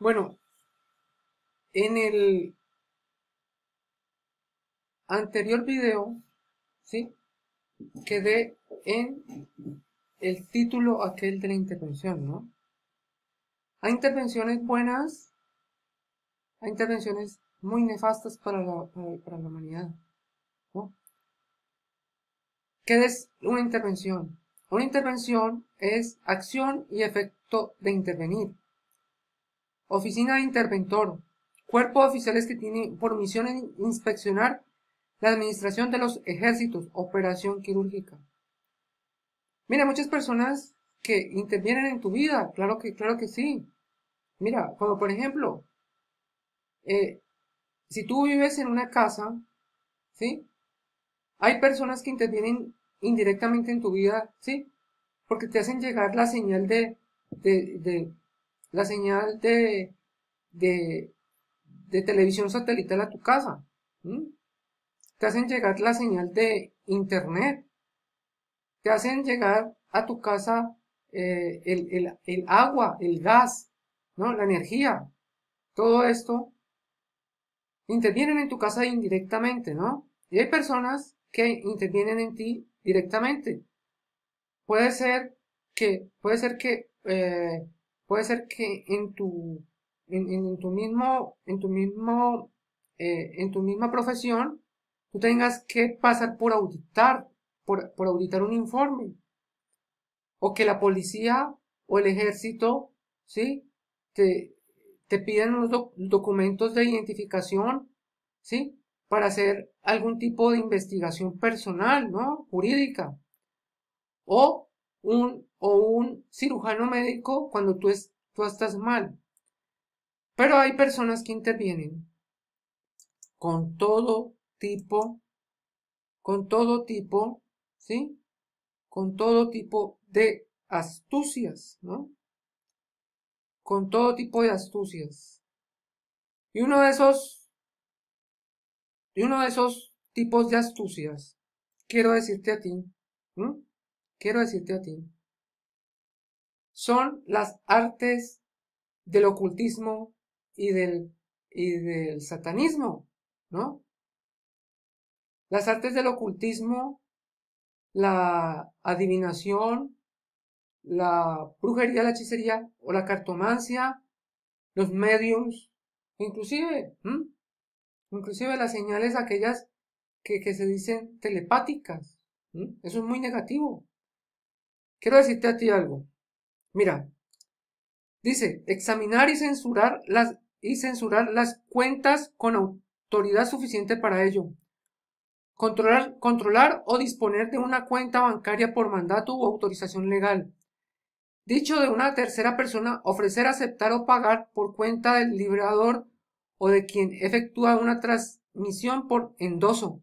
Bueno, en el anterior video, ¿sí? Quedé en el título aquel de la intervención, ¿no? Hay intervenciones buenas, hay intervenciones muy nefastas para la, humanidad, ¿no? ¿Qué es una intervención? Una intervención es acción y efecto de intervenir. Oficina de Interventor. Cuerpo de oficiales que tiene por misión inspeccionar la administración de los ejércitos, operación quirúrgica. Mira, muchas personas que intervienen en tu vida, claro que, claro que sí. Mira, como por ejemplo, eh, si tú vives en una casa, ¿sí? Hay personas que intervienen indirectamente en tu vida, ¿sí? Porque te hacen llegar la señal de, de, de la señal de, de, televisión satelital a tu casa. Te hacen llegar la señal de internet. Te hacen llegar a tu casa eh, el, agua, el gas, ¿no? la energía. Todo esto intervienen en tu casa indirectamente, ¿no? Y hay personas que intervienen en ti directamente. Puede ser que, puede ser que eh, puede ser que en tu, en, tu mismo, en tu mismo, eh, en tu misma profesión, tú tengas que pasar por auditar, por, por auditar un informe. O que la policía o el ejército, ¿sí? Te, te piden unos documentos de identificación, ¿sí? Para hacer algún tipo de investigación personal, ¿no? Jurídica. O un, o un cirujano médico cuando tú, tú estás mal. Pero hay personas que intervienen con todo tipo, con todo tipo, ¿sí? Con todo tipo de astucias, ¿no? Con todo tipo de astucias. Y uno de esos, y uno de esos tipos de astucias, quiero decirte a ti, quiero decirte a ti, son las artes del ocultismo y del, y del satanismo, ¿no? Las artes del ocultismo, la adivinación, la brujería, la hechicería o la cartomancia, los medios, inclusive, inclusive las señales aquellas que, que se dicen telepáticas. Eso es muy negativo. Quiero decirte a ti algo. Mira, dice, examinar y censurar las, y censurar las cuentas con autoridad suficiente para ello. Controlar, controlar o disponer de una cuenta bancaria por mandato u autorización legal. Dicho de una tercera persona, ofrecer, aceptar o pagar por cuenta del librador o de quien efectúa una transmisión por endoso.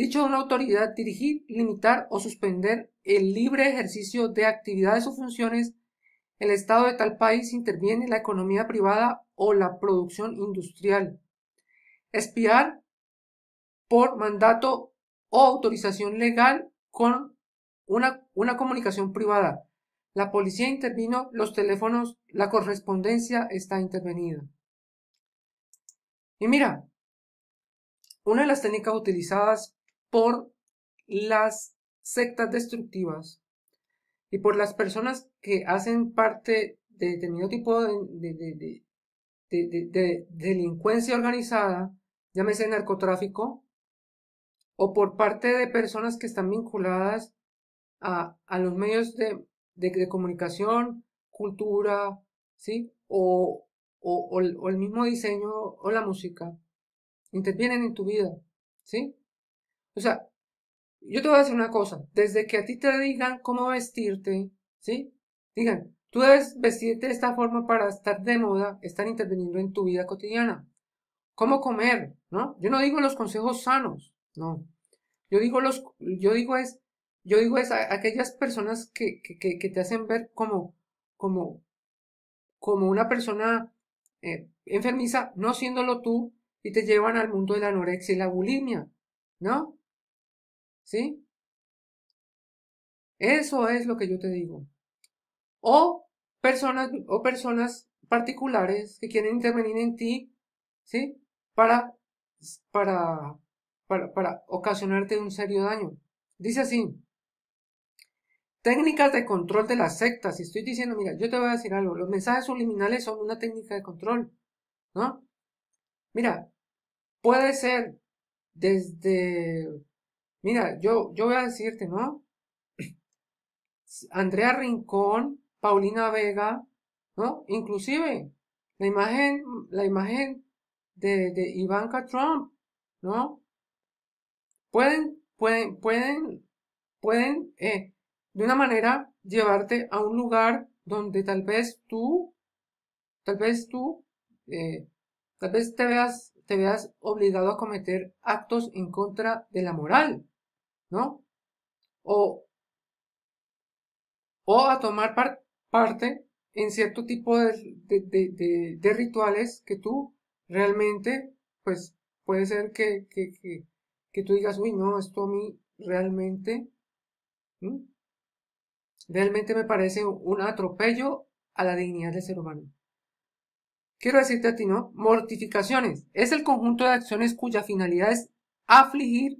Dicho una autoridad dirigir, limitar o suspender el libre ejercicio de actividades o funciones, el Estado de tal país interviene en la economía privada o la producción industrial. Espiar por mandato o autorización legal con una, una comunicación privada. La policía intervino, los teléfonos, la correspondencia está intervenida. Y mira, una de las técnicas utilizadas por las sectas destructivas y por las personas que hacen parte de determinado tipo de, de, de, delincuencia organizada, llámese narcotráfico, o por parte de personas que están vinculadas a, a los medios de, comunicación, cultura, ¿sí? O, o, o, el mismo diseño o la música. Intervienen en tu vida, ¿sí? O sea, yo te voy a decir una cosa, desde que a ti te digan cómo vestirte, ¿sí? Digan, tú debes vestirte de esta forma para estar de moda, estar interviniendo en tu vida cotidiana. ¿Cómo comer? ¿No? Yo no digo los consejos sanos, no. Yo digo los, yo digo es, yo digo es aquellas personas que, que, que, te hacen ver como, como, como una persona eh, enfermiza, no siéndolo tú, y te llevan al mundo de la anorexia y la bulimia, ¿no? ¿Sí? Eso es lo que yo te digo. O personas, o personas particulares que quieren intervenir en ti, ¿sí? Para, para, para, ocasionarte un serio daño. Dice así. Técnicas de control de las sectas. Si estoy diciendo, mira, yo te voy a decir algo. Los mensajes subliminales son una técnica de control, ¿no? Mira, puede ser desde Mira, yo, yo voy a decirte, ¿no? Andrea Rincón, Paulina Vega, ¿no? Inclusive la imagen, la imagen de, de Ivanka Trump, ¿no? Pueden, pueden, pueden, pueden, eh, de una manera llevarte a un lugar donde tal vez tú, tal vez tú, eh, tal vez te veas, te veas obligado a cometer actos en contra de la moral, ¿no? O, a tomar parte en cierto tipo de, rituales que tú realmente, pues puede ser que, tú digas, uy, no, esto a mí realmente, realmente me parece un atropello a la dignidad del ser humano. Quiero decirte a ti, ¿no? Mortificaciones es el conjunto de acciones cuya finalidad es afligir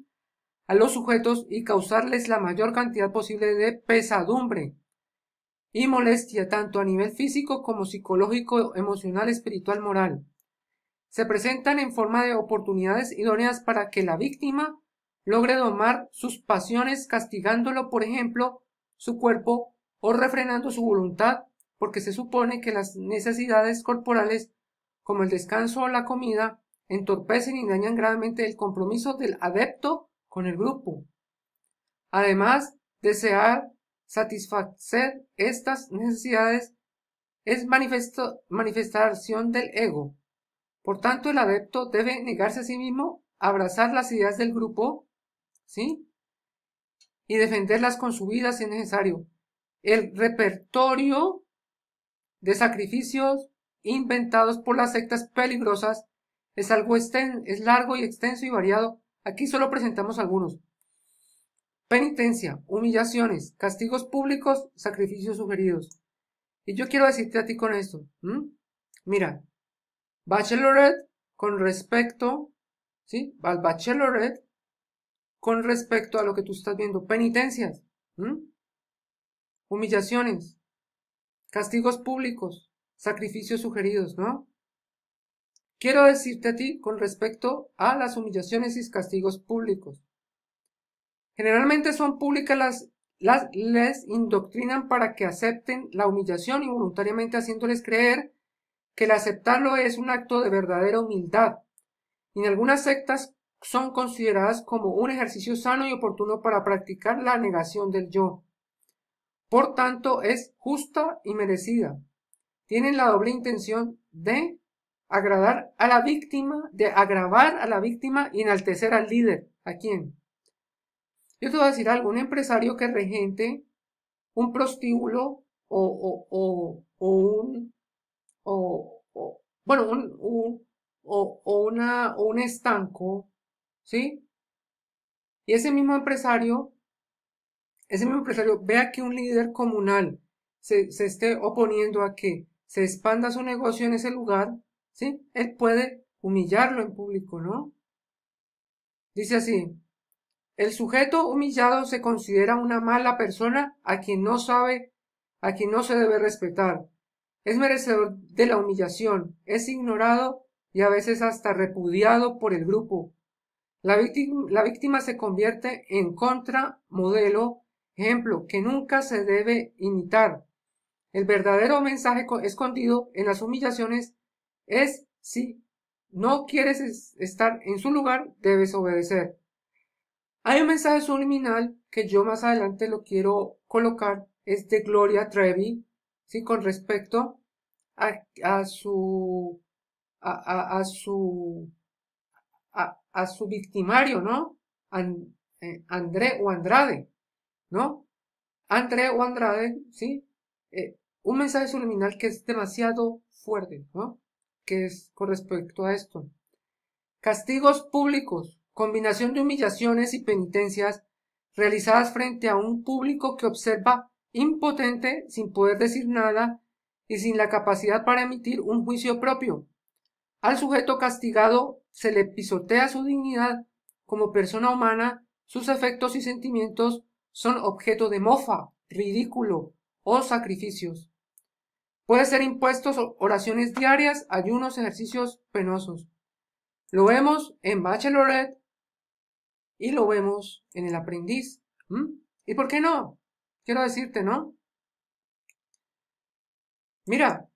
a los sujetos y causarles la mayor cantidad posible de pesadumbre y molestia tanto a nivel físico como psicológico, emocional, espiritual, moral. Se presentan en forma de oportunidades idóneas para que la víctima logre domar sus pasiones castigándolo, por ejemplo, su cuerpo o refrenando su voluntad, porque se supone que las necesidades corporales, como el descanso o la comida, entorpecen y dañan gravemente el compromiso del adepto con el grupo. Además, desear satisfacer estas necesidades es manifestación del ego. Por tanto, el adepto debe negarse a sí mismo, abrazar las ideas del grupo, ¿sí? Y defenderlas con su vida si es necesario. El repertorio de sacrificios inventados por las sectas peligrosas es algo es largo y extenso y variado Aquí solo presentamos algunos. Penitencia, humillaciones, castigos públicos, sacrificios sugeridos. Y yo quiero decirte a ti con esto. Mira, bachelorette con respecto, ¿sí? Al bachelorette con respecto a lo que tú estás viendo. Penitencias, humillaciones, castigos públicos, sacrificios sugeridos, ¿no? quiero decirte a ti con respecto a las humillaciones y castigos públicos. Generalmente son públicas las, las les indoctrinan para que acepten la humillación y voluntariamente haciéndoles creer que el aceptarlo es un acto de verdadera humildad. En algunas sectas son consideradas como un ejercicio sano y oportuno para practicar la negación del yo. Por tanto, es justa y merecida. Tienen la doble intención de agradar a la víctima, de agravar a la víctima y enaltecer al líder. ¿A quién? Yo te voy a decir algo, un empresario que regente un prostíbulo o, o, o, o un, o, bueno, un, o, una, un estanco, ¿sí? Y ese mismo empresario, ese mismo empresario vea que un líder comunal se, se esté oponiendo a que se expanda su negocio en ese lugar, ¿Sí? Él puede humillarlo en público, ¿no? Dice así, el sujeto humillado se considera una mala persona a quien no sabe, a quien no se debe respetar. Es merecedor de la humillación, es ignorado y a veces hasta repudiado por el grupo. La víctima, se convierte en contra modelo, ejemplo que nunca se debe imitar. El verdadero mensaje escondido en las humillaciones es si no quieres estar en su lugar, debes obedecer. Hay un mensaje subliminal que yo más adelante lo quiero colocar, es de Gloria Trevi, ¿sí? con respecto a, a su a, a, su a, su victimario, ¿no? Eh, André o Andrade, ¿no? André o Andrade, ¿sí? Eh, un mensaje subliminal que es demasiado fuerte, ¿no? que es con respecto a esto. Castigos públicos, combinación de humillaciones y penitencias realizadas frente a un público que observa impotente, sin poder decir nada y sin la capacidad para emitir un juicio propio. Al sujeto castigado se le pisotea su dignidad como persona humana, sus efectos y sentimientos son objeto de mofa, ridículo o sacrificios. Puede ser impuestos, oraciones diarias, ayunos, ejercicios penosos. Lo vemos en Bachelorette y lo vemos en el aprendiz. ¿Mm? ¿Y por qué no? Quiero decirte, ¿no? Mira,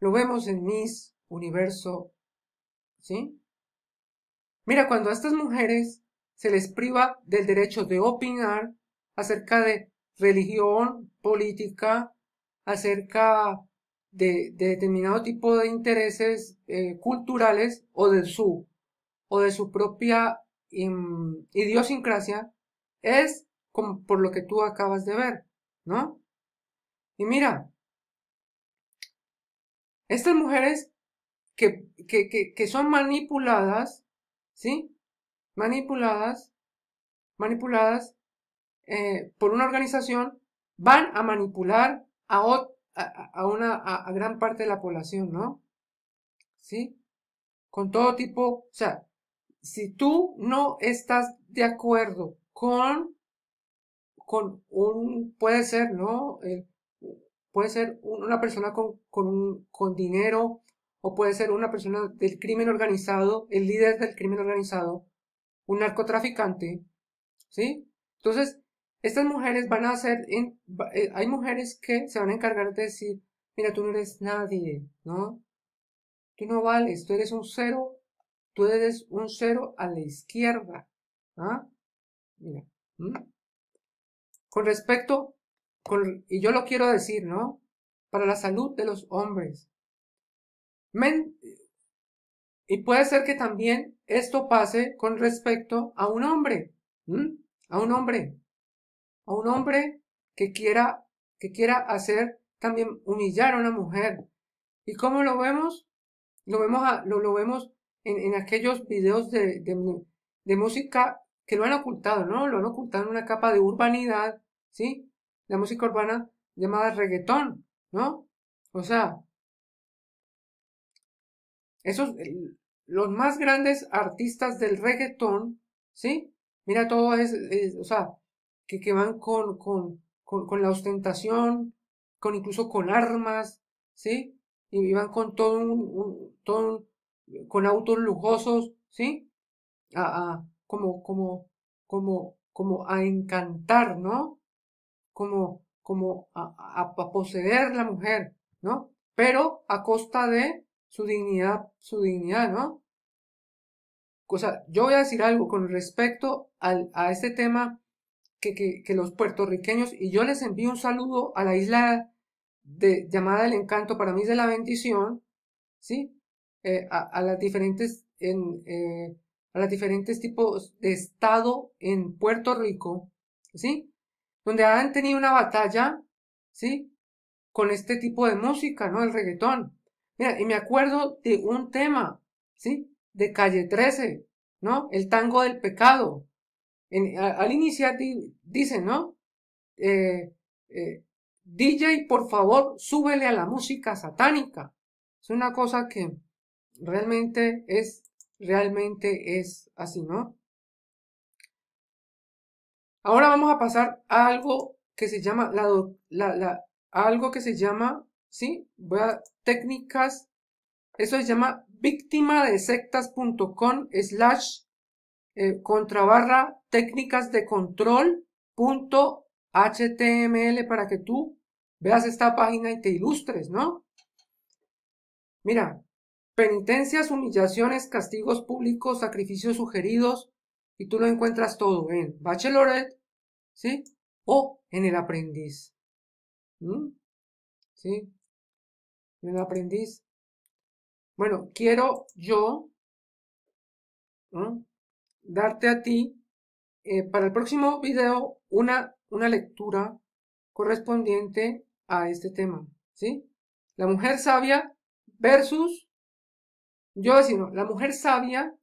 lo vemos en Miss Universo, ¿sí? Mira, cuando a estas mujeres se les priva del derecho de opinar acerca de religión, política, acerca de, determinado tipo de intereses eh, culturales o de su, o de su propia idiosincrasia, es como por lo que tú acabas de ver, ¿no? Y mira, estas mujeres que, que, que, que son manipuladas, ¿sí? Manipuladas, manipuladas eh, por una organización, van a manipular a, a, una a, gran parte de la población, ¿no? ¿Sí? Con todo tipo, o sea, si tú no estás de acuerdo con, con un, puede ser, ¿no? puede ser una persona con, con, un, con dinero o puede ser una persona del crimen organizado, el líder del crimen organizado, un narcotraficante, ¿sí? Entonces, estas mujeres van a ser, eh, hay mujeres que se van a encargar de decir, mira, tú no eres nadie, ¿no? Tú no vales, tú eres un cero, tú eres un cero a la izquierda, ¿ah? Mira. Con respecto, y yo lo quiero decir, ¿no? Para la salud de los hombres. y puede ser que también esto pase con respecto a un hombre, a un hombre a un hombre que quiera, que quiera hacer también humillar a una mujer. ¿Y cómo lo vemos? Lo vemos, lo, lo, vemos en, aquellos videos de, de, música que lo han ocultado, ¿no? Lo han ocultado en una capa de urbanidad, ¿sí? La música urbana llamada reggaetón, ¿no? O sea, esos, los más grandes artistas del reggaetón, ¿sí? Mira todo es o sea, que, que van con, con, con, la ostentación, con incluso con armas, ¿sí? Y, van con todo un, con autos lujosos, ¿sí? A, como, como, como, como a encantar, ¿no? Como, como a, a, poseer la mujer, ¿no? Pero a costa de su dignidad, su dignidad, ¿no? O yo voy a decir algo con respecto al, a este tema que, los puertorriqueños. Y yo les envío un saludo a la isla de, llamada El encanto, para mí es de la bendición, ¿sí? Eh, a, las diferentes, eh, a diferentes tipos de estado en Puerto Rico, ¿sí? Donde han tenido una batalla, ¿sí? Con este tipo de música, ¿no? El reggaetón. Mira, y me acuerdo de un tema, ¿sí? De Calle 13, ¿no? El tango del pecado, al iniciar dice dicen, ¿no? Eh, eh, DJ, por favor, súbele a la música satánica. Es una cosa que realmente es, realmente es así, ¿no? Ahora vamos a pasar a algo que se llama la, la, algo que se llama, ¿sí? Voy a técnicas. Eso se llama víctima de slash eh, contrabarra técnicas de control punto HTML para que tú veas esta página y te ilustres, ¿no? Mira, penitencias, humillaciones, castigos públicos, sacrificios sugeridos, y tú lo encuentras todo en Bachelorette, ¿sí? O en el aprendiz. ¿Mm? ¿Sí? En el aprendiz. Bueno, quiero yo darte a ti eh, para el próximo video una, una lectura correspondiente a este tema. ¿sí? La mujer sabia versus, yo decimos, la mujer sabia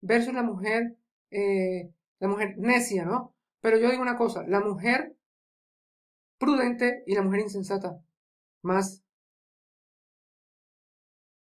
versus la mujer, eh, la mujer necia, ¿no? Pero yo digo una cosa, la mujer prudente y la mujer insensata, más